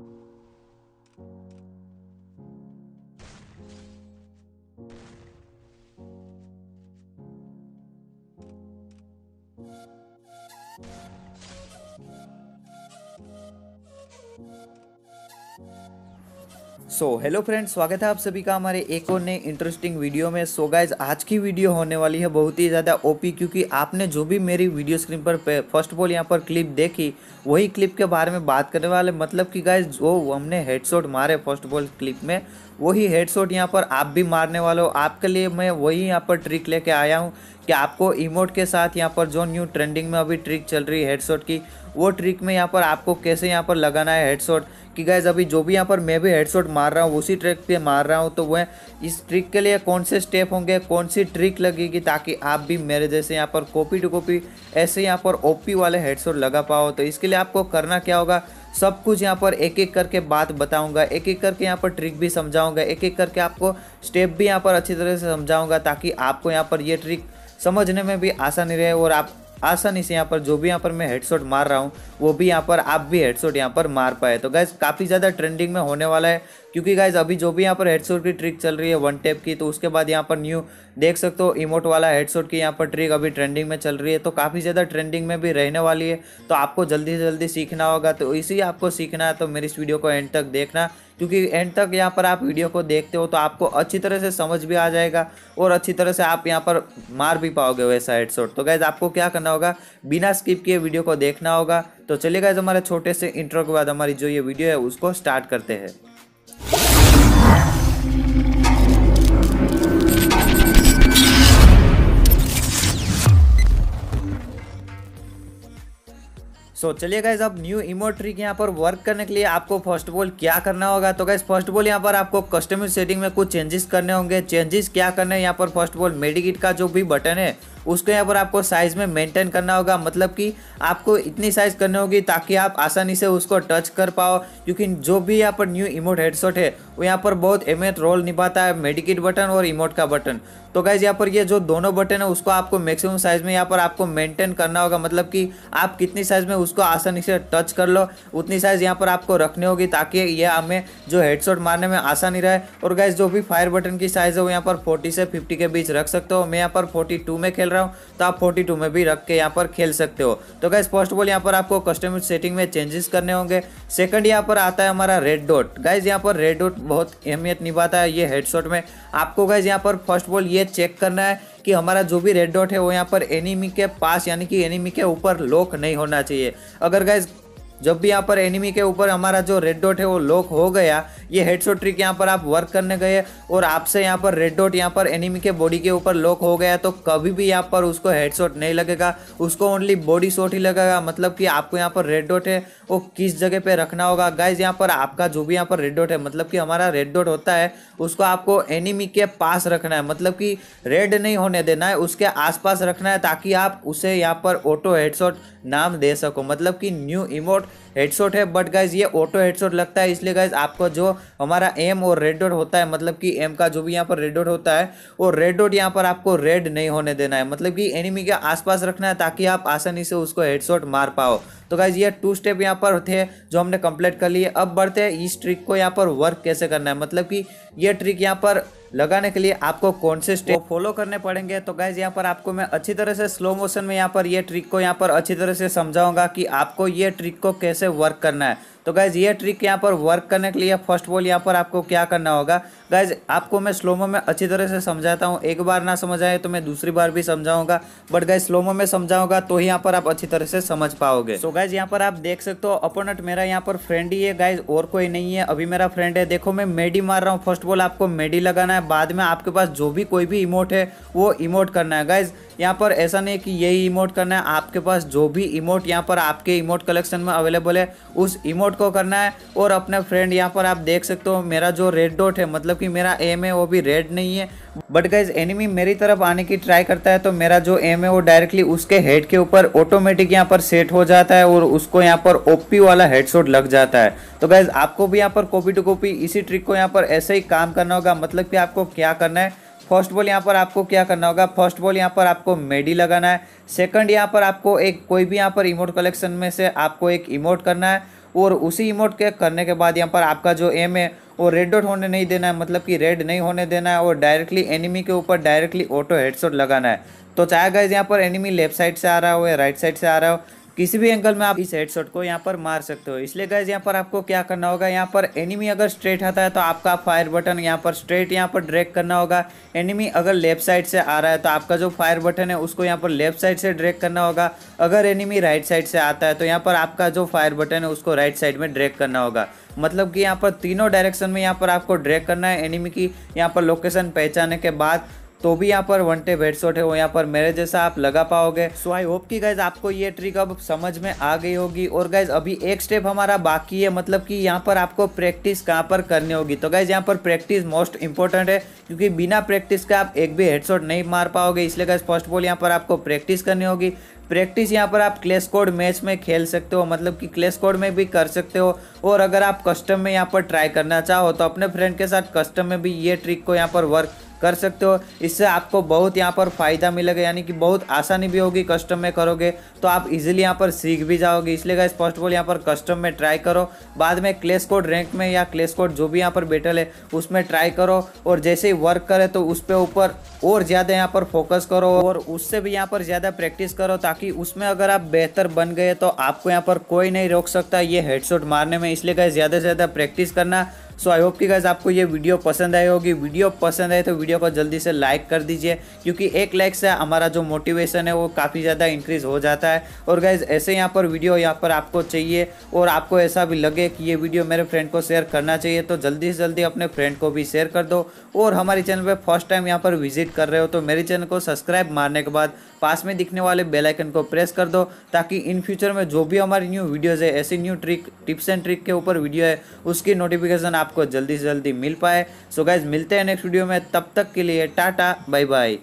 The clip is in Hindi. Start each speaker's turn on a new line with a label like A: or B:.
A: you सो हेलो फ्रेंड्स स्वागत है आप सभी का हमारे एक और नए इंटरेस्टिंग वीडियो में सो so, गाइज आज की वीडियो होने वाली है बहुत ही ज़्यादा ओपी क्योंकि आपने जो भी मेरी वीडियो स्क्रीन पर फर्स्ट ऑफ ऑल यहाँ पर क्लिप देखी वही क्लिप के बारे में बात करने वाले मतलब कि गाइज जो हमने हेडसोट मारे फर्स्ट ऑफ ऑल क्लिप में वही हेडसोट यहाँ पर आप भी मारने वाले हो आपके लिए मैं वही यहाँ पर ट्रिक लेके आया हूँ कि आपको इमोट के साथ यहाँ पर जो न्यू ट्रेंडिंग में अभी ट्रिक चल रही है हेडशॉट की वो ट्रिक में यहाँ पर आपको कैसे यहाँ पर लगाना है हेडसॉट कि गैज अभी जो भी यहाँ पर मैं भी हेडशॉट मार रहा हूँ उसी ट्रिक पे मार रहा हूँ तो वह इस ट्रिक के लिए कौन से स्टेप होंगे कौन सी ट्रिक लगेगी ताकि आप भी मेरे जैसे यहाँ पर कॉपी टू कॉपी ऐसे यहाँ पर ओपी वाले हेडशॉट लगा पाओ तो इसके लिए आपको करना क्या होगा सब कुछ यहाँ पर एक एक करके बात बताऊँगा एक एक करके यहाँ पर ट्रिक भी समझाऊँगा एक एक करके आपको स्टेप भी यहाँ पर अच्छी तरह से समझाऊँगा ताकि आपको यहाँ पर ये ट्रिक समझने में भी आसानी रहे और आप आसानी से यहाँ पर जो भी यहाँ पर मैं हेडसोट मार रहा हूँ वो भी यहाँ पर आप भी हेडसोट यहाँ पर मार पाए तो गैस काफ़ी ज़्यादा ट्रेंडिंग में होने वाला है क्योंकि गाइज अभी जो भी यहाँ पर हेडसोट की ट्रिक चल रही है वन टैप की तो उसके बाद यहाँ पर न्यू देख सकते हो इमोट वाला हेडसोट की यहाँ पर ट्रिक अभी ट्रेंडिंग में चल रही है तो काफ़ी ज़्यादा ट्रेंडिंग में भी रहने वाली है तो आपको जल्दी से जल्दी सीखना होगा तो इसी आपको सीखना है तो मेरी इस वीडियो को एंड तक देखना क्योंकि एंड तक यहाँ पर आप वीडियो को देखते हो तो आपको अच्छी तरह से समझ भी आ जाएगा और अच्छी तरह से आप यहाँ पर मार भी पाओगे वैसा हेडसोट तो गैज़ आपको क्या करना होगा बिना स्किप किए वीडियो को देखना होगा तो चलिए गैज़ हमारे छोटे से इंटरव्यू के बाद हमारी जो ये वीडियो है उसको स्टार्ट करते हैं सो चलिए गाइज अब न्यू इमोट्री के यहाँ पर वर्क करने के लिए आपको फर्स्ट ऑफ ऑल क्या करना होगा तो गाइज फर्स्ट ऑफ ऑल यहाँ पर आपको कस्टमर सेटिंग में कुछ चेंजेस करने होंगे चेंजेस क्या करने हैं यहाँ पर फर्स्ट ऑफ ऑल मेडिकिट का जो भी बटन है उसको यहाँ पर आपको साइज़ में मेंटेन करना होगा मतलब कि आपको इतनी साइज़ करनी होगी ताकि आप आसानी से उसको टच कर पाओ क्योंकि जो भी यहाँ पर न्यू इमोट हेडसेट है वो यहाँ पर बहुत अहमियत रोल निभाता है मेडिकेट बटन और इमोट का बटन तो गाइज यहाँ पर ये जो दोनों बटन है उसको आपको मैक्सिमम साइज़ में यहाँ पर आपको मेंटेन करना होगा मतलब कि आप कितनी साइज़ में उसको आसानी से टच कर लो उतनी साइज़ यहाँ पर आपको रखनी होगी ताकि यह हमें जो हेडसेट मारने में आसानी रहे और गाइज जो भी फायर बटन की साइज़ है वो यहाँ पर फोर्टी से फिफ्टी के बीच रख सकते हो मैं यहाँ पर फोर्टी में खेल रहा रहा हूँ तो आप 42 में भी रख के यहाँ पर खेल सकते हो तो गाइज फर्स्ट ऑफ ऑल यहाँ पर आपको कस्टम सेटिंग में चेंजेस करने होंगे सेकंड यहाँ पर आता है हमारा रेड डॉट गाइज यहाँ पर रेड डॉट बहुत अहमियत निभाता है ये हेडशॉट में आपको गाइज यहाँ पर फर्स्ट ऑफ ऑल ये चेक करना है कि हमारा जो भी रेड डॉट है वो यहाँ पर एनिमी के पास यानी कि एनिमी के ऊपर लॉक नहीं होना चाहिए अगर गाइज जब भी यहाँ पर एनिमी के ऊपर हमारा जो रेड डॉट है वो लॉक हो गया ये हेडसो ट्रिक यहाँ पर आप वर्क करने गए और आपसे यहाँ पर रेड डॉट यहाँ पर एनिमी के बॉडी के ऊपर लॉक हो गया तो कभी भी यहाँ पर उसको हेडशॉट नहीं लगेगा उसको ओनली बॉडी शॉट ही लगेगा मतलब कि आपको यहाँ पर रेड डॉट है वो किस जगह पर रखना होगा गाइज यहाँ पर आपका जो भी यहाँ पर रेड डॉट है मतलब कि हमारा रेड डॉट होता है उसको आपको एनिमी के पास रखना है मतलब कि रेड नहीं होने देना है उसके आसपास रखना है ताकि आप उसे यहाँ पर ऑटो हेडशॉट नाम दे सको मतलब कि न्यू इमोट हेडशॉट है बट गाइज ये ऑटो हेडशॉट लगता है इसलिए गाइज आपको जो हमारा एम और रेड डॉट होता है मतलब कि एम का जो भी यहाँ पर रेड डॉट होता है वो रेड डॉट यहाँ पर आपको रेड नहीं होने देना है मतलब कि एनिमी के आसपास रखना है ताकि आप आसानी से उसको हेडशॉट मार पाओ तो गाइज ये टू स्टेप यहाँ पर थे जो हमने कंप्लीट कर लिए अब बढ़ते हैं इस ट्रिक को यहाँ पर वर्क कैसे करना है मतलब कि ये ट्रिक यहाँ पर लगाने के लिए आपको कौन से स्टेप फॉलो करने पड़ेंगे तो गाइज यहाँ पर आपको मैं अच्छी तरह से स्लो मोशन में यहाँ पर ये ट्रिक को यहाँ पर अच्छी तरह से समझाऊंगा कि आपको ये ट्रिक को कैसे वर्क करना है तो गाइज ये ट्रिक यहाँ पर वर्क करने के लिए फर्स्ट बॉल यहाँ पर आपको क्या करना होगा गाइज आपको मैं स्लोमो में अच्छी तरह से समझाता हूँ एक बार ना समझ आए तो मैं दूसरी बार भी समझाऊंगा बट गाइज स्लोमो में समझाऊंगा तो ही यहाँ पर आप अच्छी तरह से समझ पाओगे सो गाइज यहाँ पर आप देख सकते हो अपोनेंट मेरा यहाँ पर फ्रेंड ही है गाइज और कोई नहीं है अभी मेरा फ्रेंड है देखो मैं मेडी मार रहा हूँ फर्स्ट बॉल आपको मेडी लगाना है बाद में आपके पास जो भी कोई भी इमोट है वो इमोट करना है गाइज यहाँ पर ऐसा नहीं कि यही इमोट करना है आपके पास जो भी इमोट यहाँ पर आपके इमोट कलेक्शन में अवेलेबल है उस इमोट को करना है और अपना फ्रेंड यहाँ पर आप देख सकते हो मेरा जो रेड डॉट है मतलब कि मेरा एम है वो भी रेड नहीं है बट गाइज एनिमी मेरी तरफ आने की ट्राई करता है तो मेरा जो एम है वो डायरेक्टली उसके हेड के ऊपर ऑटोमेटिक यहाँ पर सेट हो जाता है और उसको यहाँ पर ओपी वाला हेडशॉट लग जाता है तो गाइज आपको भी यहाँ पर कॉपी टू कॉपी इसी ट्रिक को यहाँ पर ऐसे ही काम करना होगा मतलब कि आपको क्या करना है फर्स्ट बॉल यहाँ पर आपको क्या करना होगा फर्स्ट बॉल यहाँ पर आपको मेडी लगाना है सेकंड यहाँ पर आपको एक कोई भी यहाँ पर इमोट कलेक्शन में से आपको एक इमोट करना है और उसी इमोट के करने के बाद यहाँ पर आपका जो एम है वो रेड डॉट होने नहीं देना है मतलब कि रेड नहीं होने देना है और डायरेक्टली एनिमी के ऊपर डायरेक्टली ऑटो हेडसोट लगाना है तो चाहे गाइज यहाँ पर एनिमी लेफ्ट साइड से आ रहा हो या राइट साइड से आ रहा हो किसी भी एंगल में आप इस शॉट को यहाँ पर मार सकते हो इसलिए गैस यहाँ पर आपको क्या करना होगा यहाँ पर एनिमी अगर स्ट्रेट आता है तो आपका फायर बटन यहाँ पर स्ट्रेट यहाँ पर ड्रैग करना होगा एनिमी अगर लेफ्ट साइड से आ रहा है तो आपका जो फायर बटन है उसको यहाँ पर लेफ्ट साइड से ड्रैग करना होगा अगर एनिमी राइट साइड से आता है तो यहाँ पर आपका जो फायर बटन है उसको राइट साइड में ड्रैग करना होगा मतलब कि यहाँ पर तीनों डायरेक्शन में यहाँ पर आपको ड्रैग करना है एनिमी की यहाँ पर लोकेशन पहचाने के बाद तो भी यहाँ पर वन टेप हेडशॉट है वो यहाँ पर मेरे जैसा आप लगा पाओगे सो आई होप कि गाइज आपको ये ट्रिक अब समझ में आ गई होगी और गाइज अभी एक स्टेप हमारा बाकी है मतलब कि यहाँ पर आपको प्रैक्टिस कहाँ पर करनी होगी तो गाइज यहाँ पर प्रैक्टिस मोस्ट इंपॉर्टेंट है क्योंकि बिना प्रैक्टिस के आप एक भी हेडशॉट नहीं मार पाओगे इसलिए गाइज फर्स्ट बॉल यहाँ पर आपको प्रैक्टिस करनी होगी प्रैक्टिस यहाँ पर आप क्लेश कोड मैच में खेल सकते हो मतलब कि क्लेश कोड में भी कर सकते हो और अगर आप कस्टम में यहाँ पर ट्राई करना चाहो तो अपने फ्रेंड के साथ कस्टम में भी ये ट्रिक को यहाँ पर वर्क कर सकते हो इससे आपको बहुत यहाँ पर फ़ायदा मिलेगा यानी कि बहुत आसानी भी होगी कस्टम में करोगे तो आप इजीली यहाँ पर सीख भी जाओगे इसलिए गाइस फर्स्ट ऑफ ऑल यहाँ पर कस्टम में ट्राई करो बाद में क्लेस कोड रैंक में या क्लेस कोड जो भी यहाँ पर बेटल है उसमें ट्राई करो और जैसे ही वर्क करे तो उस पर ऊपर और ज़्यादा यहाँ पर फोकस करो और उससे भी यहाँ पर ज़्यादा प्रैक्टिस करो ताकि उसमें अगर आप बेहतर बन गए तो आपको यहाँ पर कोई नहीं रोक सकता ये हेडशॉट मारने में इसलिए गाइस ज़्यादा से ज़्यादा प्रैक्टिस करना सो आई होप कि गाइज़ आपको ये वीडियो पसंद आई होगी वीडियो पसंद आए तो वीडियो को जल्दी से लाइक कर दीजिए क्योंकि एक लाइक से हमारा जो मोटिवेशन है वो काफ़ी ज़्यादा इंक्रीज़ हो जाता है और गाइज़ ऐसे यहाँ पर वीडियो यहाँ पर आपको चाहिए और आपको ऐसा भी लगे कि ये वीडियो मेरे फ्रेंड को शेयर करना चाहिए तो जल्दी से जल्दी अपने फ्रेंड को भी शेयर कर दो और हमारे चैनल पर फर्स्ट टाइम यहाँ पर विजिट कर रहे हो तो मेरे चैनल को सब्सक्राइब मारने के बाद पास में दिखने वाले बेल आइकन को प्रेस कर दो ताकि इन फ्यूचर में जो भी हमारी न्यू वीडियोज़ है ऐसी new trick tips and trick के ऊपर वीडियो है उसकी नोटिफिकेशन आपको जल्दी से जल्दी मिल पाए सो गाइज मिलते हैं नेक्स्ट वीडियो में तब तक के लिए टाटा बाय बाय